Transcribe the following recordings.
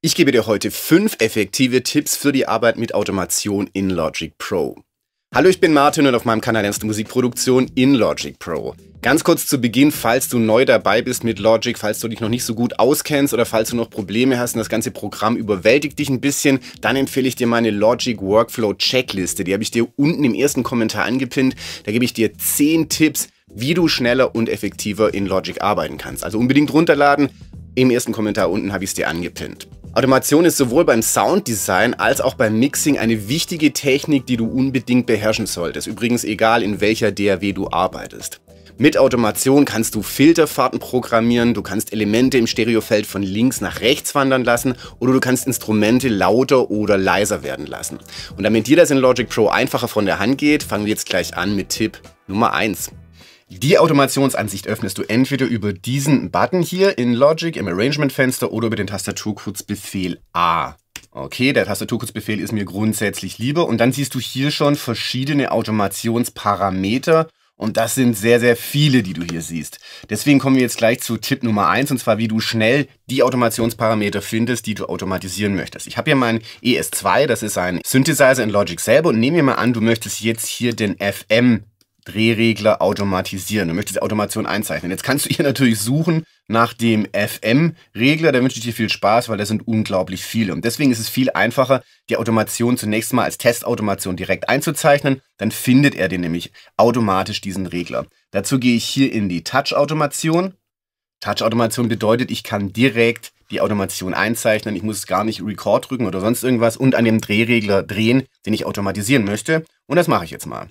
Ich gebe dir heute fünf effektive Tipps für die Arbeit mit Automation in Logic Pro. Hallo, ich bin Martin und auf meinem Kanal lernst du Musikproduktion in Logic Pro. Ganz kurz zu Beginn, falls du neu dabei bist mit Logic, falls du dich noch nicht so gut auskennst oder falls du noch Probleme hast und das ganze Programm überwältigt dich ein bisschen, dann empfehle ich dir meine Logic Workflow Checkliste. Die habe ich dir unten im ersten Kommentar angepinnt. Da gebe ich dir 10 Tipps, wie du schneller und effektiver in Logic arbeiten kannst. Also unbedingt runterladen. Im ersten Kommentar unten habe ich es dir angepinnt. Automation ist sowohl beim Sounddesign als auch beim Mixing eine wichtige Technik, die du unbedingt beherrschen solltest, übrigens egal in welcher DAW du arbeitest. Mit Automation kannst du Filterfahrten programmieren, du kannst Elemente im Stereofeld von links nach rechts wandern lassen oder du kannst Instrumente lauter oder leiser werden lassen. Und damit dir das in Logic Pro einfacher von der Hand geht, fangen wir jetzt gleich an mit Tipp Nummer 1. Die Automationsansicht öffnest du entweder über diesen Button hier in Logic im Arrangement-Fenster oder über den Tastaturkurzbefehl A. Okay, der Tastaturkurzbefehl ist mir grundsätzlich lieber und dann siehst du hier schon verschiedene Automationsparameter und das sind sehr, sehr viele, die du hier siehst. Deswegen kommen wir jetzt gleich zu Tipp Nummer eins und zwar, wie du schnell die Automationsparameter findest, die du automatisieren möchtest. Ich habe hier meinen ES2, das ist ein Synthesizer in Logic selber und nehmen wir mal an, du möchtest jetzt hier den FM Drehregler automatisieren Du möchtest die Automation einzeichnen. Jetzt kannst du hier natürlich suchen nach dem FM-Regler. Da wünsche ich dir viel Spaß, weil da sind unglaublich viele. Und deswegen ist es viel einfacher, die Automation zunächst mal als Testautomation direkt einzuzeichnen. Dann findet er den nämlich automatisch diesen Regler. Dazu gehe ich hier in die Touch-Automation. Touch-Automation bedeutet, ich kann direkt die Automation einzeichnen. Ich muss gar nicht Record drücken oder sonst irgendwas und an dem Drehregler drehen, den ich automatisieren möchte. Und das mache ich jetzt mal.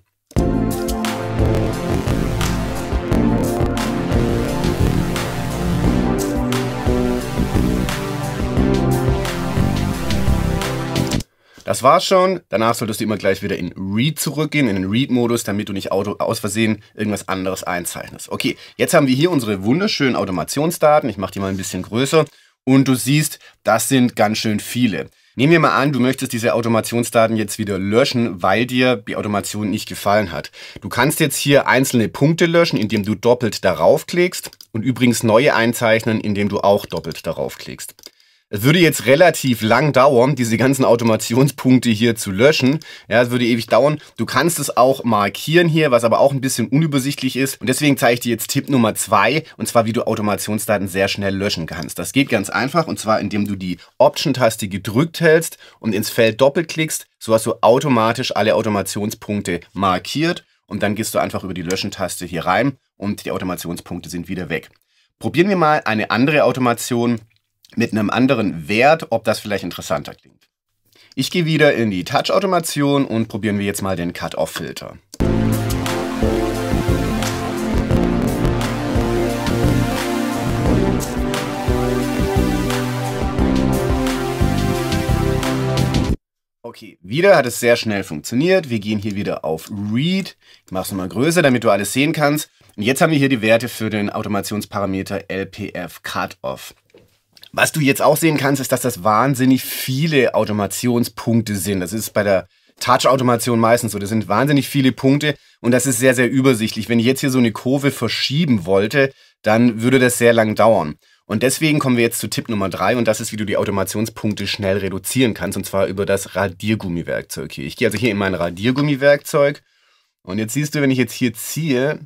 Das war's schon. Danach solltest du immer gleich wieder in Read zurückgehen, in den Read-Modus, damit du nicht aus Versehen irgendwas anderes einzeichnest. Okay, jetzt haben wir hier unsere wunderschönen Automationsdaten. Ich mache die mal ein bisschen größer. Und du siehst, das sind ganz schön viele. Nehmen wir mal an, du möchtest diese Automationsdaten jetzt wieder löschen, weil dir die Automation nicht gefallen hat. Du kannst jetzt hier einzelne Punkte löschen, indem du doppelt darauf klickst und übrigens neue einzeichnen, indem du auch doppelt darauf klickst. Es würde jetzt relativ lang dauern, diese ganzen Automationspunkte hier zu löschen. Ja, es würde ewig dauern. Du kannst es auch markieren hier, was aber auch ein bisschen unübersichtlich ist. Und deswegen zeige ich dir jetzt Tipp Nummer zwei, und zwar wie du Automationsdaten sehr schnell löschen kannst. Das geht ganz einfach, und zwar indem du die Option-Taste gedrückt hältst und ins Feld doppelklickst. So hast du automatisch alle Automationspunkte markiert. Und dann gehst du einfach über die Löschen-Taste hier rein und die Automationspunkte sind wieder weg. Probieren wir mal eine andere Automation, mit einem anderen Wert, ob das vielleicht interessanter klingt. Ich gehe wieder in die Touch-Automation und probieren wir jetzt mal den Cut-Off-Filter. Okay, wieder hat es sehr schnell funktioniert. Wir gehen hier wieder auf Read. Ich mache es nochmal größer, damit du alles sehen kannst. Und jetzt haben wir hier die Werte für den Automationsparameter LPF Cutoff. Was du jetzt auch sehen kannst, ist, dass das wahnsinnig viele Automationspunkte sind. Das ist bei der Touch-Automation meistens so. Das sind wahnsinnig viele Punkte und das ist sehr, sehr übersichtlich. Wenn ich jetzt hier so eine Kurve verschieben wollte, dann würde das sehr lang dauern. Und deswegen kommen wir jetzt zu Tipp Nummer drei und das ist, wie du die Automationspunkte schnell reduzieren kannst und zwar über das Radiergummiwerkzeug hier. Ich gehe also hier in mein Radiergummiwerkzeug und jetzt siehst du, wenn ich jetzt hier ziehe,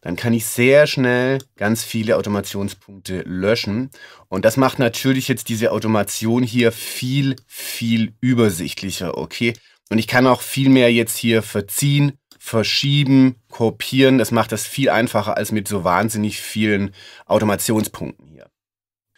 dann kann ich sehr schnell ganz viele Automationspunkte löschen. Und das macht natürlich jetzt diese Automation hier viel, viel übersichtlicher, okay? Und ich kann auch viel mehr jetzt hier verziehen, verschieben, kopieren. Das macht das viel einfacher als mit so wahnsinnig vielen Automationspunkten hier.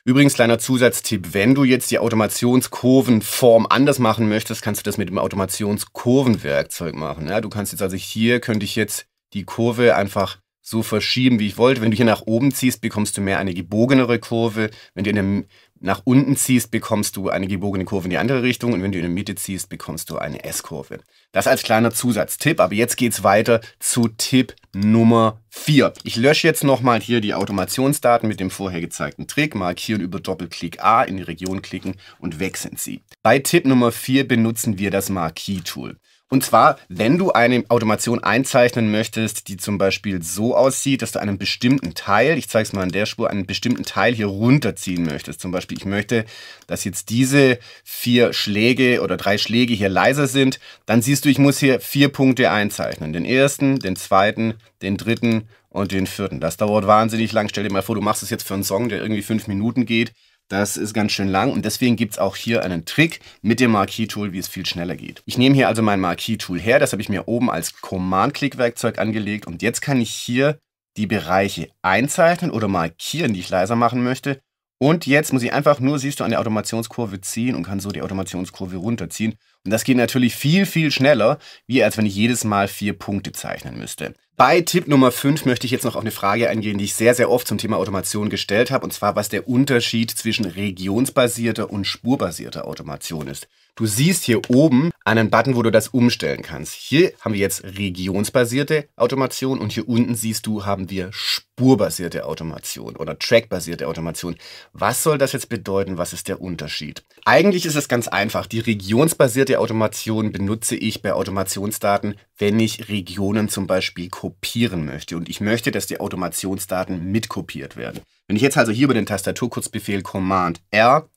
Übrigens, kleiner Zusatztipp, wenn du jetzt die Automationskurvenform anders machen möchtest, kannst du das mit dem Automationskurvenwerkzeug machen. Ja, du kannst jetzt also hier, könnte ich jetzt die Kurve einfach so verschieben, wie ich wollte. Wenn du hier nach oben ziehst, bekommst du mehr eine gebogenere Kurve. Wenn du in dem, nach unten ziehst, bekommst du eine gebogene Kurve in die andere Richtung. Und wenn du in der Mitte ziehst, bekommst du eine S-Kurve. Das als kleiner Zusatztipp. Aber jetzt geht es weiter zu Tipp Nummer 4. Ich lösche jetzt nochmal hier die Automationsdaten mit dem vorher gezeigten Trick, markieren über Doppelklick A, in die Region klicken und wechseln sie. Bei Tipp Nummer 4 benutzen wir das Marquis-Tool. Und zwar, wenn du eine Automation einzeichnen möchtest, die zum Beispiel so aussieht, dass du einen bestimmten Teil, ich zeige es mal an der Spur, einen bestimmten Teil hier runterziehen möchtest. Zum Beispiel, ich möchte, dass jetzt diese vier Schläge oder drei Schläge hier leiser sind. Dann siehst du, ich muss hier vier Punkte einzeichnen. Den ersten, den zweiten, den dritten und den vierten. Das dauert wahnsinnig lang. Stell dir mal vor, du machst es jetzt für einen Song, der irgendwie fünf Minuten geht. Das ist ganz schön lang und deswegen gibt es auch hier einen Trick mit dem Marquis-Tool, wie es viel schneller geht. Ich nehme hier also mein Marquis-Tool her, das habe ich mir oben als Command-Click-Werkzeug angelegt und jetzt kann ich hier die Bereiche einzeichnen oder markieren, die ich leiser machen möchte und jetzt muss ich einfach nur, siehst du, an der Automationskurve ziehen und kann so die Automationskurve runterziehen. Und das geht natürlich viel, viel schneller, wie als wenn ich jedes Mal vier Punkte zeichnen müsste. Bei Tipp Nummer 5 möchte ich jetzt noch auf eine Frage eingehen, die ich sehr, sehr oft zum Thema Automation gestellt habe, und zwar was der Unterschied zwischen regionsbasierter und spurbasierter Automation ist. Du siehst hier oben einen Button, wo du das umstellen kannst. Hier haben wir jetzt regionsbasierte Automation und hier unten siehst du, haben wir spurbasierte Automation oder trackbasierte Automation. Was soll das jetzt bedeuten? Was ist der Unterschied? Eigentlich ist es ganz einfach. Die regionsbasierte Automation benutze ich bei Automationsdaten, wenn ich Regionen zum Beispiel kopieren möchte und ich möchte, dass die Automationsdaten mitkopiert werden. Wenn ich jetzt also hier über den Tastaturkurzbefehl Command R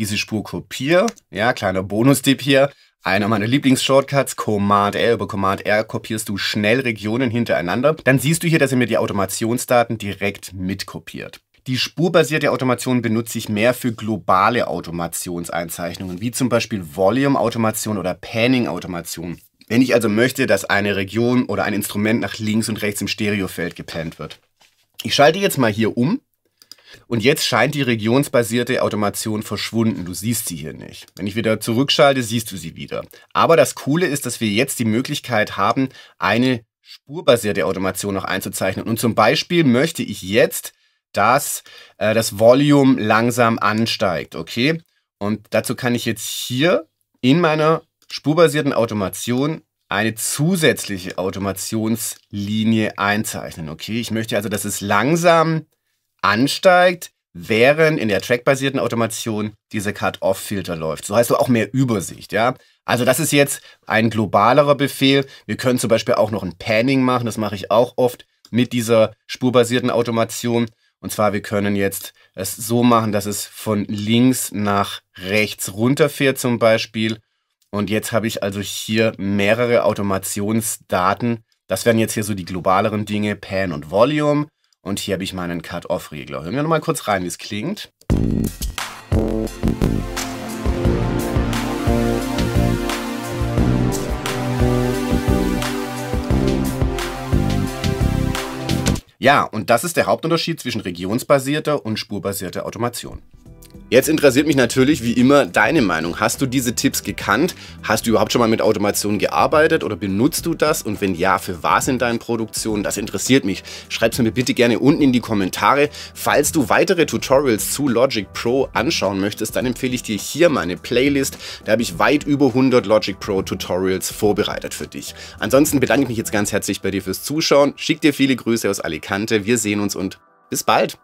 diese Spur kopiere, ja, kleiner Bonustipp hier, einer meiner Lieblings-Shortcuts, Command R. Über Command R kopierst du schnell Regionen hintereinander. Dann siehst du hier, dass er mir die Automationsdaten direkt mitkopiert. Die spurbasierte Automation benutze ich mehr für globale Automationseinzeichnungen, wie zum Beispiel Volume-Automation oder Panning-Automation. Wenn ich also möchte, dass eine Region oder ein Instrument nach links und rechts im Stereofeld gepannt wird. Ich schalte jetzt mal hier um und jetzt scheint die regionsbasierte Automation verschwunden. Du siehst sie hier nicht. Wenn ich wieder zurückschalte, siehst du sie wieder. Aber das Coole ist, dass wir jetzt die Möglichkeit haben, eine spurbasierte Automation noch einzuzeichnen. Und zum Beispiel möchte ich jetzt, dass äh, das Volume langsam ansteigt. Okay? Und dazu kann ich jetzt hier in meiner spurbasierten Automation eine zusätzliche Automationslinie einzeichnen. Okay, ich möchte also, dass es langsam ansteigt, während in der trackbasierten Automation diese Cut-Off-Filter läuft. So heißt du auch mehr Übersicht, ja. Also das ist jetzt ein globalerer Befehl. Wir können zum Beispiel auch noch ein Panning machen, das mache ich auch oft mit dieser spurbasierten Automation. Und zwar, wir können jetzt es so machen, dass es von links nach rechts runterfährt zum Beispiel. Und jetzt habe ich also hier mehrere Automationsdaten. Das wären jetzt hier so die globaleren Dinge, Pan und Volume. Und hier habe ich meinen Cut-Off-Regler. Hören wir nochmal kurz rein, wie es klingt. Ja, und das ist der Hauptunterschied zwischen regionsbasierter und spurbasierter Automation. Jetzt interessiert mich natürlich wie immer deine Meinung. Hast du diese Tipps gekannt? Hast du überhaupt schon mal mit Automation gearbeitet oder benutzt du das? Und wenn ja, für was in deinen Produktionen? Das interessiert mich. Schreib es mir bitte gerne unten in die Kommentare. Falls du weitere Tutorials zu Logic Pro anschauen möchtest, dann empfehle ich dir hier meine Playlist. Da habe ich weit über 100 Logic Pro Tutorials vorbereitet für dich. Ansonsten bedanke ich mich jetzt ganz herzlich bei dir fürs Zuschauen. Schick dir viele Grüße aus Alicante. Wir sehen uns und bis bald.